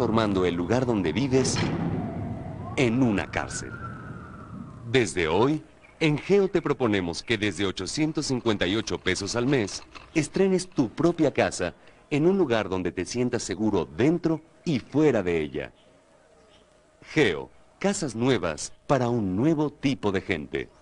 transformando el lugar donde vives en una cárcel. Desde hoy, en Geo te proponemos que desde 858 pesos al mes, estrenes tu propia casa en un lugar donde te sientas seguro dentro y fuera de ella. Geo, casas nuevas para un nuevo tipo de gente.